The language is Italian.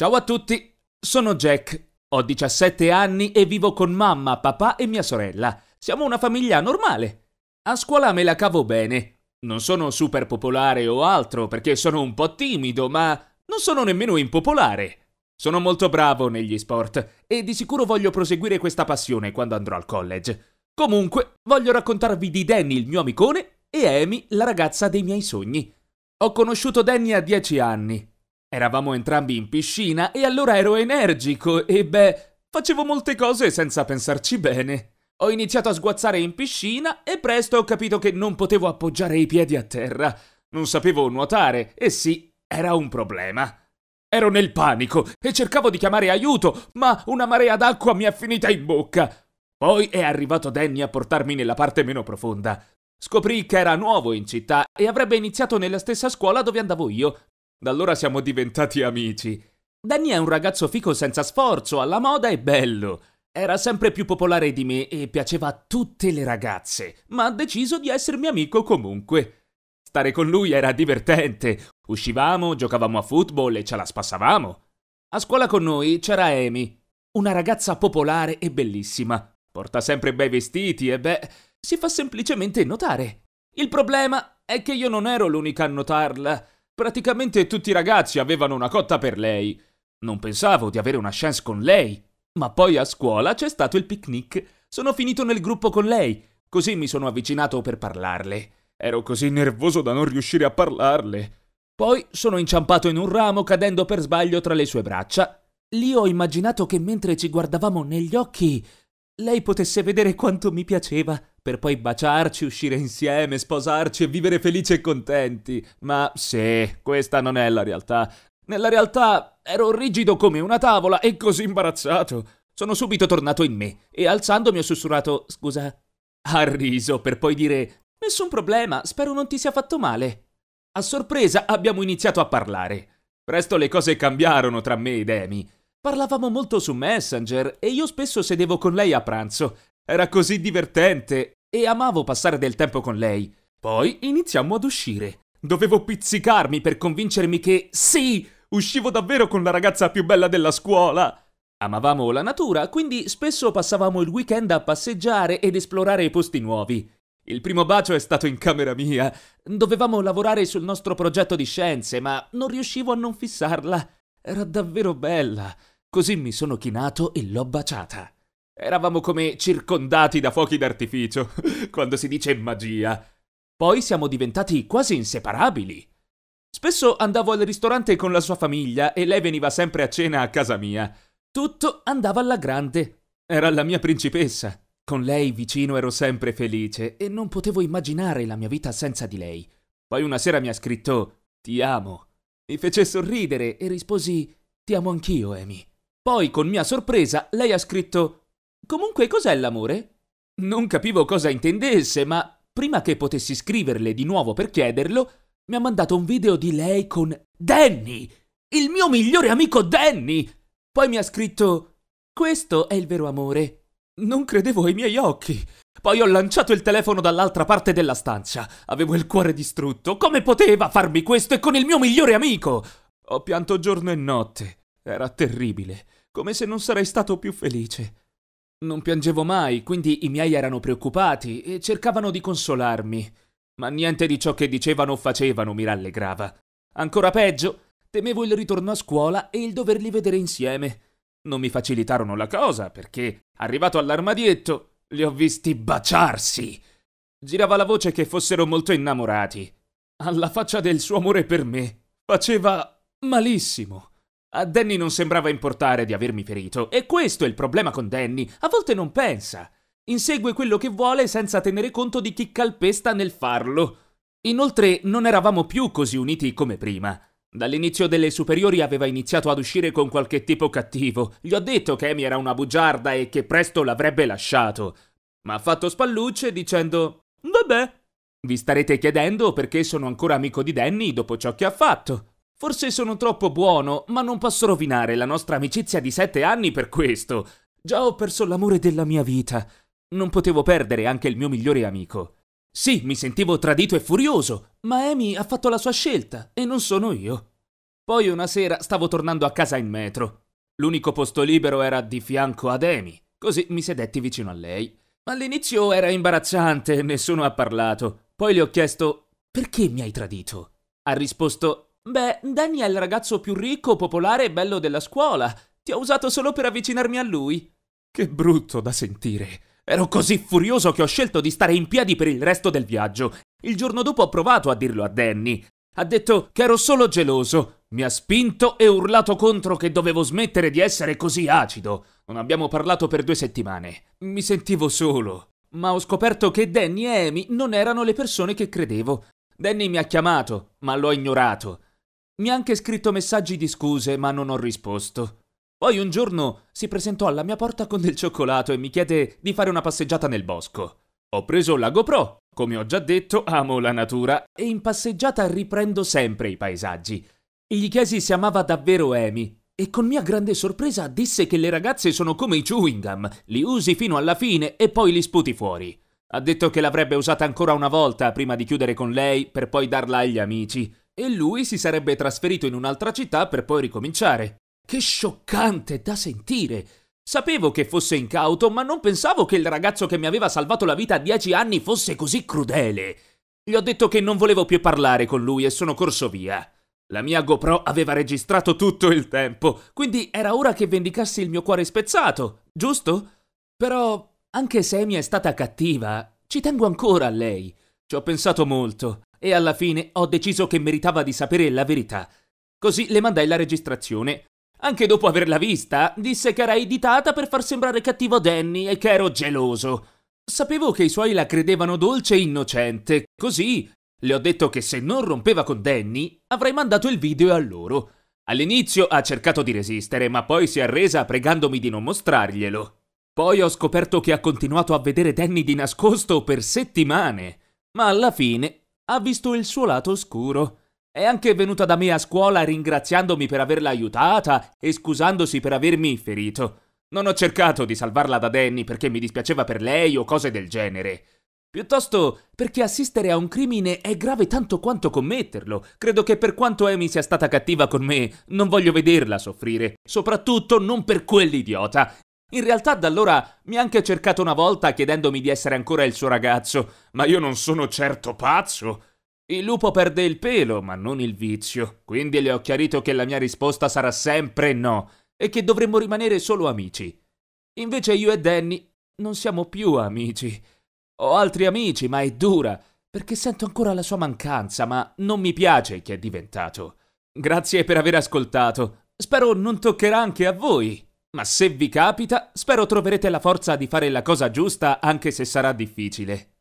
Ciao a tutti, sono Jack, ho 17 anni e vivo con mamma, papà e mia sorella. Siamo una famiglia normale. A scuola me la cavo bene. Non sono super popolare o altro perché sono un po' timido, ma non sono nemmeno impopolare. Sono molto bravo negli sport e di sicuro voglio proseguire questa passione quando andrò al college. Comunque, voglio raccontarvi di Danny, il mio amicone, e Amy, la ragazza dei miei sogni. Ho conosciuto Danny a 10 anni. Eravamo entrambi in piscina e allora ero energico e beh, facevo molte cose senza pensarci bene. Ho iniziato a sguazzare in piscina e presto ho capito che non potevo appoggiare i piedi a terra. Non sapevo nuotare e sì, era un problema. Ero nel panico e cercavo di chiamare aiuto, ma una marea d'acqua mi è finita in bocca. Poi è arrivato Danny a portarmi nella parte meno profonda. Scoprì che era nuovo in città e avrebbe iniziato nella stessa scuola dove andavo io, da allora siamo diventati amici. Danny è un ragazzo fico senza sforzo, alla moda e bello. Era sempre più popolare di me e piaceva a tutte le ragazze, ma ha deciso di essermi amico comunque. Stare con lui era divertente. Uscivamo, giocavamo a football e ce la spassavamo. A scuola con noi c'era Amy, una ragazza popolare e bellissima. Porta sempre bei vestiti e beh, si fa semplicemente notare. Il problema è che io non ero l'unica a notarla. Praticamente tutti i ragazzi avevano una cotta per lei. Non pensavo di avere una chance con lei. Ma poi a scuola c'è stato il picnic. Sono finito nel gruppo con lei, così mi sono avvicinato per parlarle. Ero così nervoso da non riuscire a parlarle. Poi sono inciampato in un ramo cadendo per sbaglio tra le sue braccia. Lì ho immaginato che mentre ci guardavamo negli occhi, lei potesse vedere quanto mi piaceva per poi baciarci, uscire insieme, sposarci e vivere felici e contenti. Ma sì, questa non è la realtà. Nella realtà ero rigido come una tavola e così imbarazzato. Sono subito tornato in me e alzandomi ho sussurrato scusa. Ha riso per poi dire nessun problema, spero non ti sia fatto male. A sorpresa abbiamo iniziato a parlare. Presto le cose cambiarono tra me ed Amy. Parlavamo molto su Messenger e io spesso sedevo con lei a pranzo. Era così divertente e amavo passare del tempo con lei. Poi iniziammo ad uscire. Dovevo pizzicarmi per convincermi che, sì, uscivo davvero con la ragazza più bella della scuola. Amavamo la natura, quindi spesso passavamo il weekend a passeggiare ed esplorare i posti nuovi. Il primo bacio è stato in camera mia. Dovevamo lavorare sul nostro progetto di scienze, ma non riuscivo a non fissarla. Era davvero bella. Così mi sono chinato e l'ho baciata. Eravamo come circondati da fuochi d'artificio, quando si dice magia. Poi siamo diventati quasi inseparabili. Spesso andavo al ristorante con la sua famiglia e lei veniva sempre a cena a casa mia. Tutto andava alla grande. Era la mia principessa. Con lei vicino ero sempre felice e non potevo immaginare la mia vita senza di lei. Poi una sera mi ha scritto Ti amo. Mi fece sorridere e risposi Ti amo anch'io, Amy. Poi, con mia sorpresa, lei ha scritto Comunque cos'è l'amore? Non capivo cosa intendesse, ma prima che potessi scriverle di nuovo per chiederlo, mi ha mandato un video di lei con Danny, il mio migliore amico Danny. Poi mi ha scritto Questo è il vero amore. Non credevo ai miei occhi. Poi ho lanciato il telefono dall'altra parte della stanza. Avevo il cuore distrutto. Come poteva farmi questo e con il mio migliore amico? Ho pianto giorno e notte. Era terribile, come se non sarei stato più felice. Non piangevo mai, quindi i miei erano preoccupati e cercavano di consolarmi. Ma niente di ciò che dicevano o facevano mi rallegrava. Ancora peggio, temevo il ritorno a scuola e il doverli vedere insieme. Non mi facilitarono la cosa perché, arrivato all'armadietto, li ho visti baciarsi. Girava la voce che fossero molto innamorati. Alla faccia del suo amore per me faceva malissimo. A Danny non sembrava importare di avermi ferito, e questo è il problema con Danny, a volte non pensa. Insegue quello che vuole senza tenere conto di chi calpesta nel farlo. Inoltre non eravamo più così uniti come prima. Dall'inizio delle superiori aveva iniziato ad uscire con qualche tipo cattivo. Gli ho detto che Amy era una bugiarda e che presto l'avrebbe lasciato. Ma ha fatto spallucce dicendo Vabbè. Vi starete chiedendo perché sono ancora amico di Danny dopo ciò che ha fatto. Forse sono troppo buono, ma non posso rovinare la nostra amicizia di sette anni per questo. Già ho perso l'amore della mia vita. Non potevo perdere anche il mio migliore amico. Sì, mi sentivo tradito e furioso, ma Amy ha fatto la sua scelta e non sono io. Poi una sera stavo tornando a casa in metro. L'unico posto libero era di fianco ad Amy, così mi sedetti vicino a lei. All'inizio era imbarazzante, nessuno ha parlato. Poi le ho chiesto: Perché mi hai tradito? Ha risposto: Beh, Danny è il ragazzo più ricco, popolare e bello della scuola. Ti ho usato solo per avvicinarmi a lui. Che brutto da sentire. Ero così furioso che ho scelto di stare in piedi per il resto del viaggio. Il giorno dopo ho provato a dirlo a Danny. Ha detto che ero solo geloso. Mi ha spinto e urlato contro che dovevo smettere di essere così acido. Non abbiamo parlato per due settimane. Mi sentivo solo. Ma ho scoperto che Danny e Amy non erano le persone che credevo. Danny mi ha chiamato, ma l'ho ignorato. Mi ha anche scritto messaggi di scuse, ma non ho risposto. Poi un giorno si presentò alla mia porta con del cioccolato e mi chiede di fare una passeggiata nel bosco. Ho preso la GoPro. Come ho già detto, amo la natura e in passeggiata riprendo sempre i paesaggi. E gli chiesi se amava davvero Amy e con mia grande sorpresa disse che le ragazze sono come i chewing gum, li usi fino alla fine e poi li sputi fuori. Ha detto che l'avrebbe usata ancora una volta prima di chiudere con lei per poi darla agli amici e lui si sarebbe trasferito in un'altra città per poi ricominciare. Che scioccante da sentire! Sapevo che fosse incauto, ma non pensavo che il ragazzo che mi aveva salvato la vita a dieci anni fosse così crudele. Gli ho detto che non volevo più parlare con lui e sono corso via. La mia GoPro aveva registrato tutto il tempo, quindi era ora che vendicassi il mio cuore spezzato, giusto? Però, anche se Amy è stata cattiva, ci tengo ancora a lei. Ci ho pensato molto e alla fine ho deciso che meritava di sapere la verità. Così le mandai la registrazione. Anche dopo averla vista, disse che era editata per far sembrare cattivo Danny e che ero geloso. Sapevo che i suoi la credevano dolce e innocente, così le ho detto che se non rompeva con Danny, avrei mandato il video a loro. All'inizio ha cercato di resistere, ma poi si è arresa pregandomi di non mostrarglielo. Poi ho scoperto che ha continuato a vedere Danny di nascosto per settimane, ma alla fine ha visto il suo lato scuro. È anche venuta da me a scuola ringraziandomi per averla aiutata e scusandosi per avermi ferito. Non ho cercato di salvarla da Danny perché mi dispiaceva per lei o cose del genere. Piuttosto perché assistere a un crimine è grave tanto quanto commetterlo. Credo che per quanto Amy sia stata cattiva con me, non voglio vederla soffrire, soprattutto non per quell'idiota. In realtà da allora mi ha anche cercato una volta chiedendomi di essere ancora il suo ragazzo, ma io non sono certo pazzo. Il lupo perde il pelo, ma non il vizio, quindi le ho chiarito che la mia risposta sarà sempre no e che dovremmo rimanere solo amici. Invece io e Danny non siamo più amici. Ho altri amici, ma è dura, perché sento ancora la sua mancanza, ma non mi piace che è diventato. Grazie per aver ascoltato. Spero non toccherà anche a voi. Ma se vi capita, spero troverete la forza di fare la cosa giusta anche se sarà difficile.